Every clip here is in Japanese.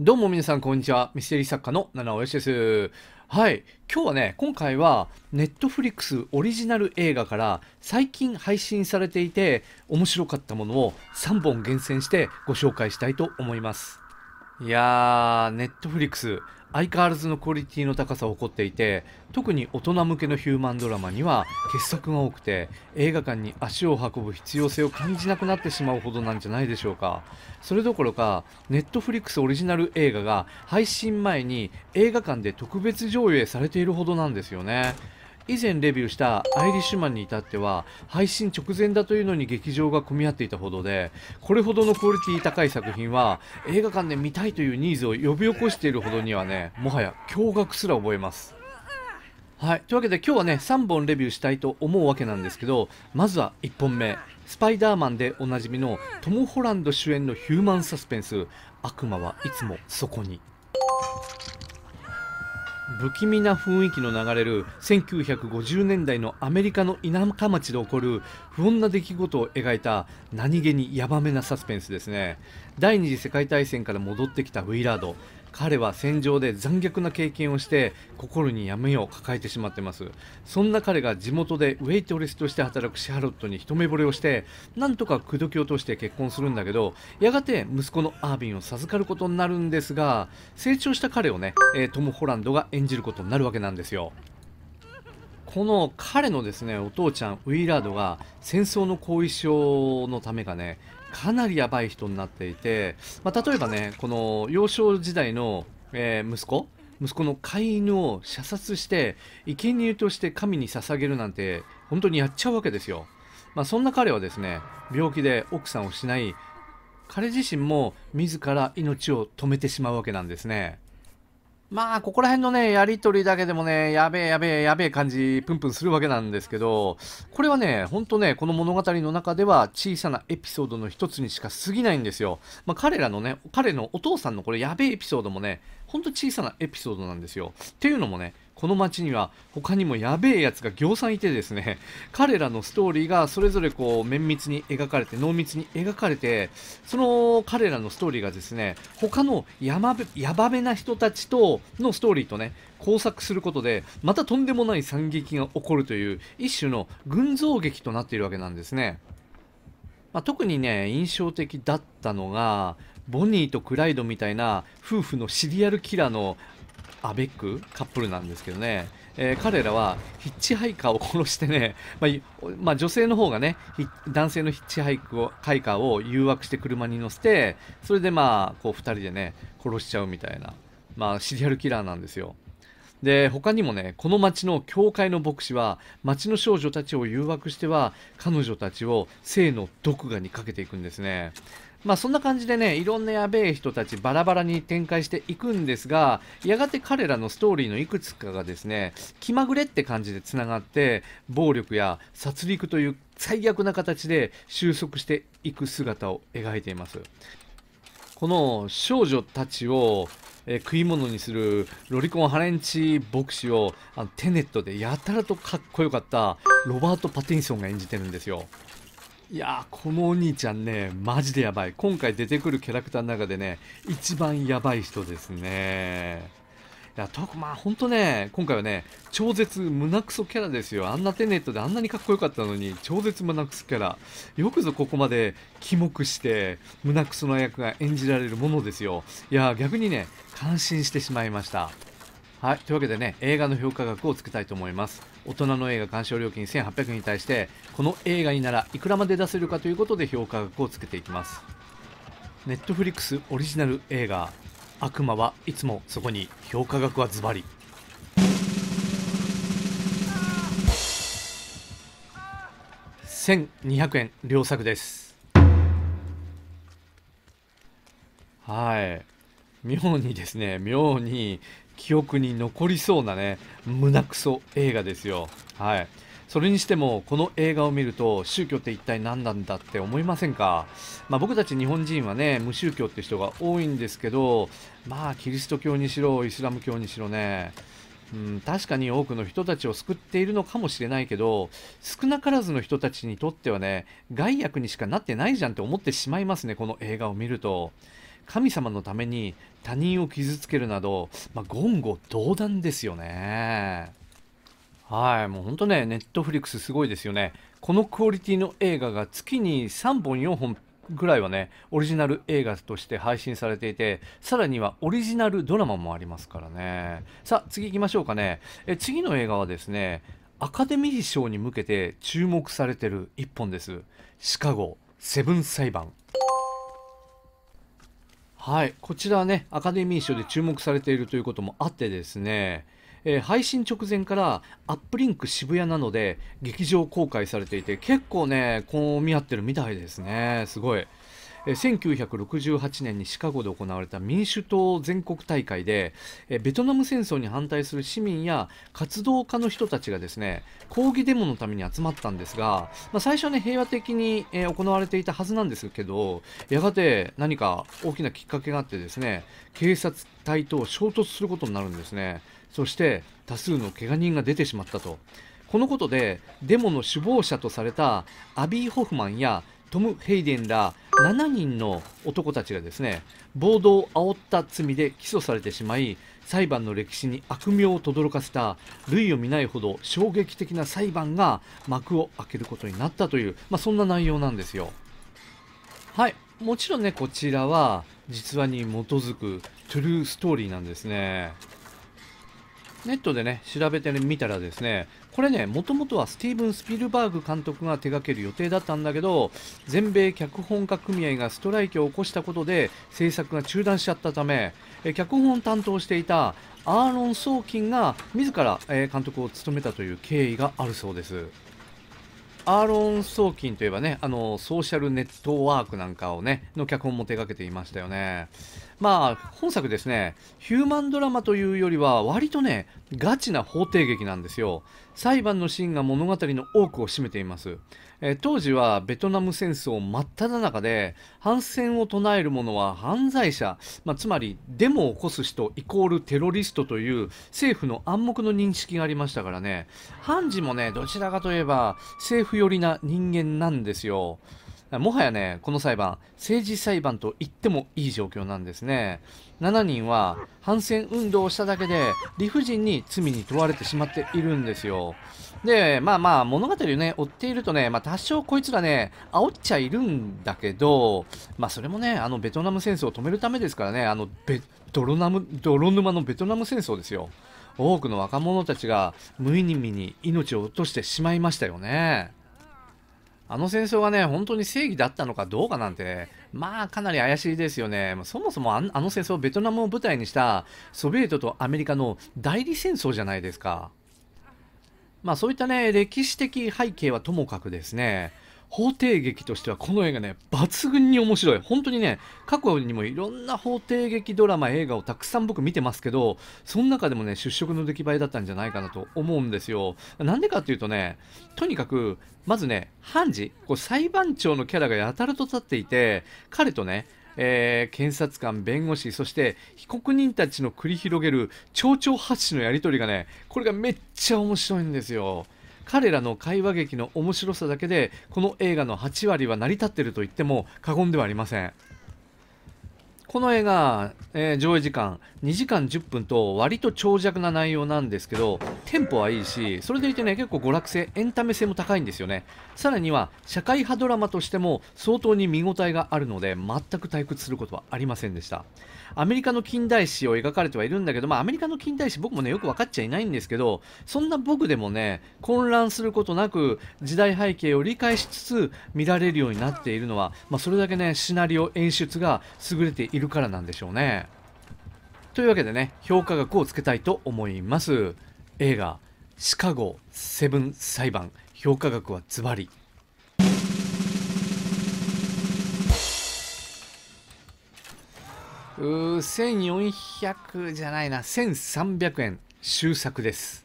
どうも皆さん、こんにちは。ミステリー作家の七尾よしです。はい。今日はね、今回は、ネットフリックスオリジナル映画から最近配信されていて、面白かったものを3本厳選してご紹介したいと思います。いやー、ネットフリックス、相変わらずのクオリティの高さを誇っていて特に大人向けのヒューマンドラマには傑作が多くて映画館に足を運ぶ必要性を感じなくなってしまうほどなんじゃないでしょうかそれどころか Netflix オリジナル映画が配信前に映画館で特別上映されているほどなんですよね以前レビューしたアイリッシュマンに至っては配信直前だというのに劇場が混み合っていたほどでこれほどのクオリティ高い作品は映画館で見たいというニーズを呼び起こしているほどにはねもはや驚愕すら覚えますはいというわけで今日はね3本レビューしたいと思うわけなんですけどまずは1本目スパイダーマンでおなじみのトム・ホランド主演のヒューマンサスペンス悪魔はいつもそこに不気味な雰囲気の流れる1950年代のアメリカの田舎町で起こる不穏な出来事を描いた何気にヤバめなサスペンスですね第二次世界大戦から戻ってきたウィラード彼は戦場で残虐な経験をして心に闇を抱えてしまってますそんな彼が地元でウェイトレスとして働くシャーロットに一目惚れをしてなんとか口説き落として結婚するんだけどやがて息子のアービンを授かることになるんですが成長した彼をね、えトム・ホランドが演じることになるわけなんですよこの彼のですねお父ちゃんウィーラードが戦争の後遺症のためがねかなりやばい人になっていて、まあ、例えばねこの幼少時代の、えー、息子息子の飼い犬を射殺して生贄として神に捧げるなんて本当にやっちゃうわけですよ、まあ、そんな彼はですね病気で奥さんを失い彼自身も自ら命を止めてしまうわけなんですねまあ、ここら辺のね、やりとりだけでもね、やべえやべえやべえ感じ、プンプンするわけなんですけど、これはね、ほんとね、この物語の中では小さなエピソードの一つにしか過ぎないんですよ。まあ、彼らのね、彼のお父さんのこれやべえエピソードもね、ほんと小さなエピソードなんですよ。っていうのもね、この街には他にもやべえやつがぎょうさんいてですね 彼らのストーリーがそれぞれこう綿密に描かれて濃密に描かれてその彼らのストーリーがですね他のやまべやばめな人たちとのストーリーとね交錯することでまたとんでもない惨劇が起こるという一種の群像劇となっているわけなんですね。まあ、特にね印象的だったのがボニーとクライドみたいな夫婦のシリアルキラーのアベックカップルなんですけどね、えー、彼らはヒッチハイカーを殺してね、まあまあ、女性の方がね男性のヒッチハイクをハイカーを誘惑して車に乗せてそれでまあこう2人でね殺しちゃうみたいな、まあ、シリアルキラーなんですよ。で他にもねこの町の教会の牧師は町の少女たちを誘惑しては彼女たちを性の毒牙にかけていくんですねまあそんな感じでね、いろんなやべえ人たちバラバラに展開していくんですが、やがて彼らのストーリーのいくつかがですね、気まぐれって感じでつながって、暴力や殺戮という最悪な形で収束していく姿を描いています。この少女たちをえ食い物にするロリコンハレンチ牧師をあのテネットでやたらとかっこよかったロバート・パティンソンが演じてるんですよ。いやこのお兄ちゃんね、マジでやばい。今回出てくるキャラクターの中でね、一番やばい人ですね。いや、と、まあほんとね、今回はね、超絶胸クソキャラですよ。あんなテネットであんなにかっこよかったのに、超絶胸クソキャラ。よくぞここまでキ目して、胸クソの役が演じられるものですよ。いや、逆にね、感心してしまいました。はい、というわけでね、映画の評価額をつけたいと思います。大人の映画鑑賞料金1800円に対してこの映画にならいくらまで出せるかということで評価額をつけていきますネットフリックスオリジナル映画「悪魔はいつもそこに」評価額はズバリ1200円両作ですはい妙にですね、妙に記憶に残りそうなね、胸くそ映画ですよ。はい。それにしても、この映画を見ると、宗教って一体何なんだって思いませんか、まあ、僕たち日本人はね、無宗教って人が多いんですけど、まあ、キリスト教にしろ、イスラム教にしろね、うん、確かに多くの人たちを救っているのかもしれないけど、少なからずの人たちにとってはね、害悪にしかなってないじゃんって思ってしまいますね、この映画を見ると。神様のために他人を傷つけるなど、まあ、言語道断ですよね。はい、もう本当ね、ネットフリックスすごいですよね。このクオリティの映画が月に3本、4本ぐらいはね、オリジナル映画として配信されていて、さらにはオリジナルドラマもありますからね。さあ、次行きましょうかね。え次の映画はですね、アカデミー賞に向けて注目されてる1本です。シカゴ、セブン裁判。はい、こちらね、アカデミー賞で注目されているということもあってですね、えー、配信直前からアップリンク渋谷なので劇場公開されていて結構ね、混み合ってるみたいですね。すごい。1968年にシカゴで行われた民主党全国大会でベトナム戦争に反対する市民や活動家の人たちがですね抗議デモのために集まったんですが、まあ、最初はね平和的に行われていたはずなんですけどやがて何か大きなきっかけがあってですね警察隊と衝突することになるんですねそして多数のけが人が出てしまったと。このことでデモの首謀者とされたアビー・ホフマンやトム・ヘイデンら7人の男たちがですね暴動を煽った罪で起訴されてしまい裁判の歴史に悪名を轟かせた類を見ないほど衝撃的な裁判が幕を開けることになったという、まあ、そんな内容なんですよ。はいもちろんねこちらは実話に基づくトゥルーストーリーなんですね。ネットでね、調べてみたらですね、これね、もともとはスティーブン・スピルバーグ監督が手掛ける予定だったんだけど、全米脚本家組合がストライキを起こしたことで制作が中断しちゃったため、脚本を担当していたアーロン・ソーキンが自ら監督を務めたという経緯があるそうです。アーロン・ソーキンといえばね、あの、ソーシャルネットワークなんかをね、の脚本も手掛けていましたよね。まあ、本作ですね、ヒューマンドラマというよりは、割とね、ガチな法廷劇なんですよ。裁判のシーンが物語の多くを占めています。当時はベトナム戦争真っ只中で反戦を唱える者は犯罪者、まあ、つまりデモを起こす人イコールテロリストという政府の暗黙の認識がありましたからね判事もねどちらかといえば政府寄りな人間なんですよ。もはやね、この裁判、政治裁判と言ってもいい状況なんですね。7人は反戦運動をしただけで理不尽に罪に問われてしまっているんですよ。で、まあまあ、物語をね、追っているとね、まあ多少こいつらね、煽っちゃいるんだけど、まあそれもね、あのベトナム戦争を止めるためですからね、あのベ、泥ナム、泥沼のベトナム戦争ですよ。多くの若者たちが無意味に命を落としてしまいましたよね。あの戦争がね、本当に正義だったのかどうかなんて、まあかなり怪しいですよね。そもそもあの戦争ベトナムを舞台にしたソビエトとアメリカの代理戦争じゃないですか。まあそういったね、歴史的背景はともかくですね、法廷劇としてはこの映画ね、抜群に面白い。本当にね、過去にもいろんな法廷劇ドラマ、映画をたくさん僕見てますけど、その中でもね、出色の出来栄えだったんじゃないかなと思うんですよ。なんでかっていうとね、とにかく、まずね、判事、こう裁判長のキャラがやたらと立っていて、彼とね、えー、検察官、弁護士、そして被告人たちの繰り広げる町長発信のやり取りがね、これがめっちゃ面白いんですよ。彼らの会話劇の面白さだけで、この映画の8割は成り立っていると言っても過言ではありません。この映画、えー、上映時間2時間10分と割と長尺な内容なんですけどテンポはいいしそれでいてね結構娯楽性エンタメ性も高いんですよねさらには社会派ドラマとしても相当に見応えがあるので全く退屈することはありませんでしたアメリカの近代史を描かれてはいるんだけど、まあ、アメリカの近代史僕もねよく分かっちゃいないんですけどそんな僕でもね混乱することなく時代背景を理解しつつ見られるようになっているのは、まあ、それだけねシナリオ演出が優れているからなんでしょうねというわけでね評価額をつけたいと思います映画「シカゴセブン裁判」評価額はズバリ1400じゃないな1300円終作です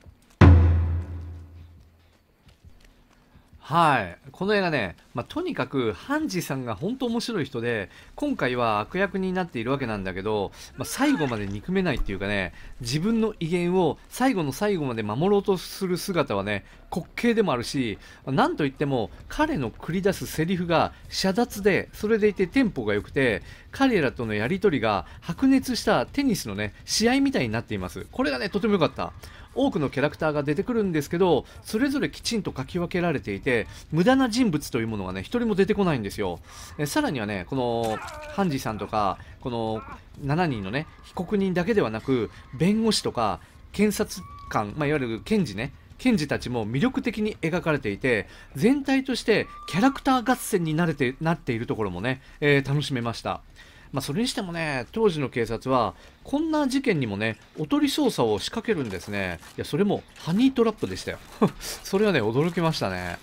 はいこの映画ねまあ、とにかくハンジさんが本当面白い人で今回は悪役になっているわけなんだけど、まあ、最後まで憎めないっていうかね自分の威厳を最後の最後まで守ろうとする姿はね滑稽でもあるし何といっても彼の繰り出すセリフが遮奪でそれでいてテンポが良くて彼らとのやり取りが白熱したテニスのね試合みたいになっていますこれがねとても良かった多くのキャラクターが出てくるんですけどそれぞれきちんと書き分けられていて無駄な人物というものががね、一人も出てこないんですよ。えさらにはね、この、ハンジさんとか、この7人のね、被告人だけではなく、弁護士とか、検察官、まあ、いわゆる検事ね、検事たちも魅力的に描かれていて全体としてキャラクター合戦に慣れてなっているところもね、えー、楽しめました。まあ、それにしてもね当時の警察はこんな事件にもねおとり捜査を仕掛けるんですねいやそれもハニートラップでしたよ それはね驚きましたね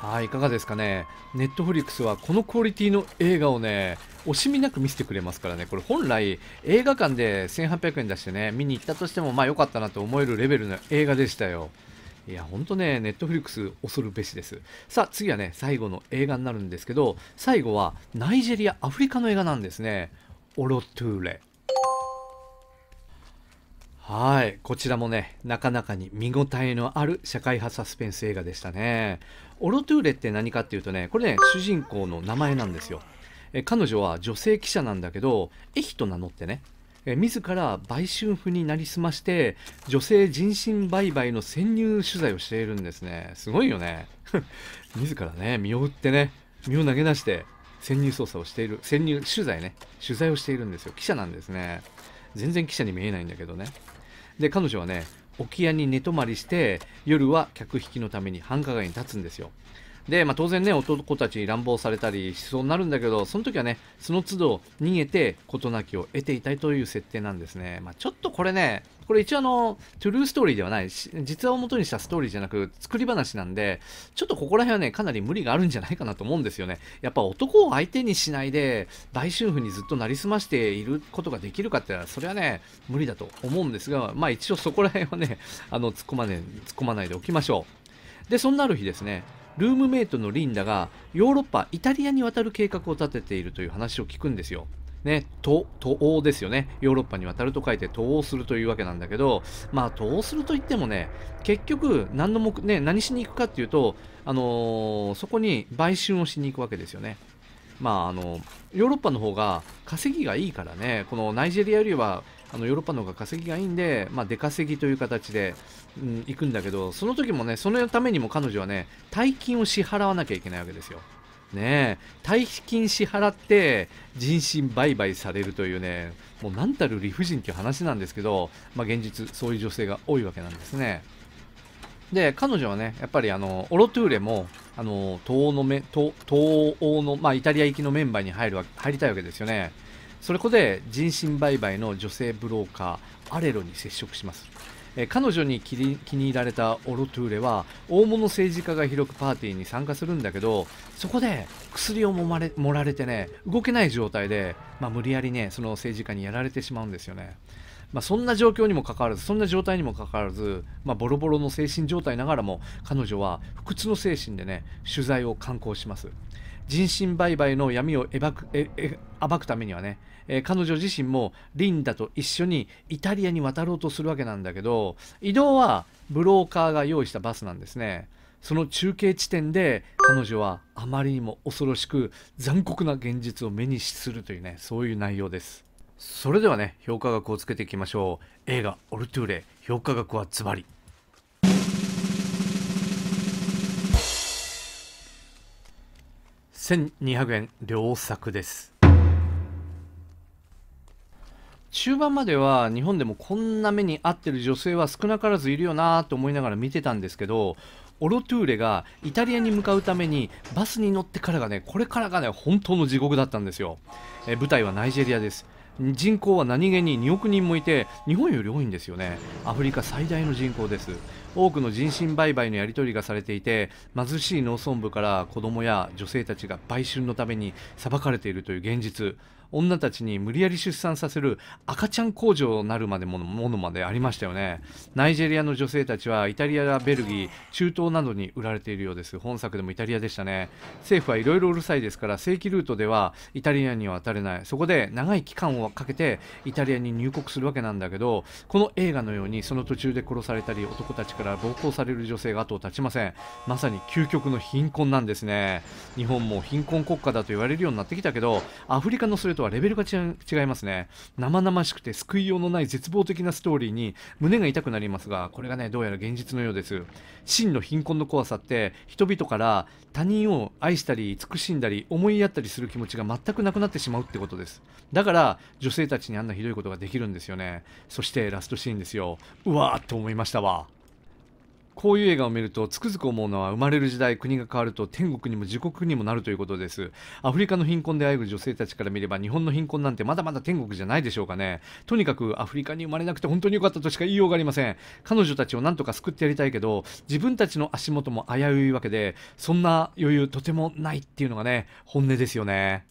はい、いかがですかね。ネットフリックスはこのクオリティの映画をね、惜しみなく見せてくれますからね、これ本来映画館で1800円出してね、見に行ったとしてもまあ良かったなと思えるレベルの映画でしたよ。いや、ほんとね、ネットフリックス恐るべしです。さあ、次はね、最後の映画になるんですけど、最後はナイジェリア、アフリカの映画なんですね。オロトゥーレ。はい、こちらもね、なかなかに見応えのある社会派サスペンス映画でしたね。オロトゥーレって何かっていうとねこれね主人公の名前なんですよえ彼女は女性記者なんだけど駅と名乗ってねえ自ら売春婦になりすまして女性人身売買の潜入取材をしているんですねすごいよね 自らね身を売ってね身を投げ出して潜入捜査をしている潜入取材ね取材をしているんですよ記者なんですね全然記者に見えないんだけどねで彼女はね置屋に寝泊まりして夜は客引きのために繁華街に立つんですよで、まあ、当然ね男たちに乱暴されたりしそうになるんだけどその時はねその都度逃げて事なきを得ていたいという設定なんですね、まあ、ちょっとこれねこれ一応あの、トゥルーストーリーではないし、実話を元にしたストーリーじゃなく、作り話なんで、ちょっとここら辺はね、かなり無理があるんじゃないかなと思うんですよね。やっぱ男を相手にしないで、売春婦にずっとなりすましていることができるかって言ったら、それはね、無理だと思うんですが、まあ一応そこら辺はね、あの、突っ込まね、突っ込まないでおきましょう。で、そんなある日ですね、ルームメイトのリンダがヨーロッパ、イタリアに渡る計画を立てているという話を聞くんですよ。ね、東欧ですよね。ヨーロッパに渡ると書いて東欧するというわけなんだけど、まあ、東欧するといってもね、結局、何の目、ね、何しに行くかっていうと、あのー、そこに売春をしに行くわけですよね。まあ、あの、ヨーロッパの方が稼ぎがいいからね、このナイジェリアよりは、あのヨーロッパの方が稼ぎがいいんで、まあ、出稼ぎという形で、うん、行くんだけど、その時もね、そのためにも彼女はね、大金を支払わなきゃいけないわけですよ。ね退避金支払って人身売買されるというね、もう何たる理不尽という話なんですけど、まあ、現実、そういう女性が多いわけなんですね。で、彼女はね、やっぱりあの、オロトゥーレも、あの、東欧のめ、東東欧の、まあ、イタリア行きのメンバーに入るわ入りたいわけですよね。それこで人身売買の女性ブローカー、アレロに接触します。彼女に気に入られたオロトゥーレは大物政治家が広くパーティーに参加するんだけどそこで薬をもまれ盛られてね動けない状態で、まあ、無理やりねその政治家にやられてしまうんですよね。まあ、そんな状況にもかかわらずそんな状態にもかかわらず、まあ、ボロボロの精神状態ながらも彼女は不屈の精神でね取材を敢行します人身売買の闇を暴くためにはね、えー、彼女自身もリンダと一緒にイタリアに渡ろうとするわけなんだけど移動はブローカーが用意したバスなんですねその中継地点で彼女はあまりにも恐ろしく残酷な現実を目にするというねそういう内容ですそれではね評価額をつけていきましょう映画「オルトゥーレ」評価額はズバリ1200円良作です中盤までは日本でもこんな目に遭ってる女性は少なからずいるよなと思いながら見てたんですけどオロトゥーレがイタリアに向かうためにバスに乗ってからがねこれからがね本当の地獄だったんですよ、え舞台はナイジェリアです人口は何気に2億人もいて日本より多いんですよねアフリカ最大の人口です多くの人身売買のやり取りがされていて貧しい農村部から子供や女性たちが売春のために裁かれているという現実女たちに無理やり出産させる赤ちゃん工場なるまでものものまでありましたよねナイジェリアの女性たちはイタリアやベルギー中東などに売られているようです本作でもイタリアでしたね政府はいろいろうるさいですから正規ルートではイタリアには渡れないそこで長い期間をかけてイタリアに入国するわけなんだけどこの映画のようにその途中で殺されたり男たちから暴行される女性が後を絶ちませんまさに究極の貧困なんですね日本も貧困国家だと言われるようになってきたけどアフリカのそれとはレベルが違いますね。生々しくて救いようのない絶望的なストーリーに胸が痛くなりますが、これがね、どうやら現実のようです。真の貧困の怖さって、人々から他人を愛したり、慈しんだり、思いやったりする気持ちが全くなくなってしまうってことです。だから、女性たちにあんなひどいことができるんですよね。そして、ラストシーンですよ。うわーって思いましたわ。こういう映画を見るとつくづく思うのは生まれる時代国が変わると天国にも自国にもなるということですアフリカの貧困であえぐ女性たちから見れば日本の貧困なんてまだまだ天国じゃないでしょうかねとにかくアフリカに生まれなくて本当に良かったとしか言いようがありません彼女たちをなんとか救ってやりたいけど自分たちの足元も危ういわけでそんな余裕とてもないっていうのがね本音ですよね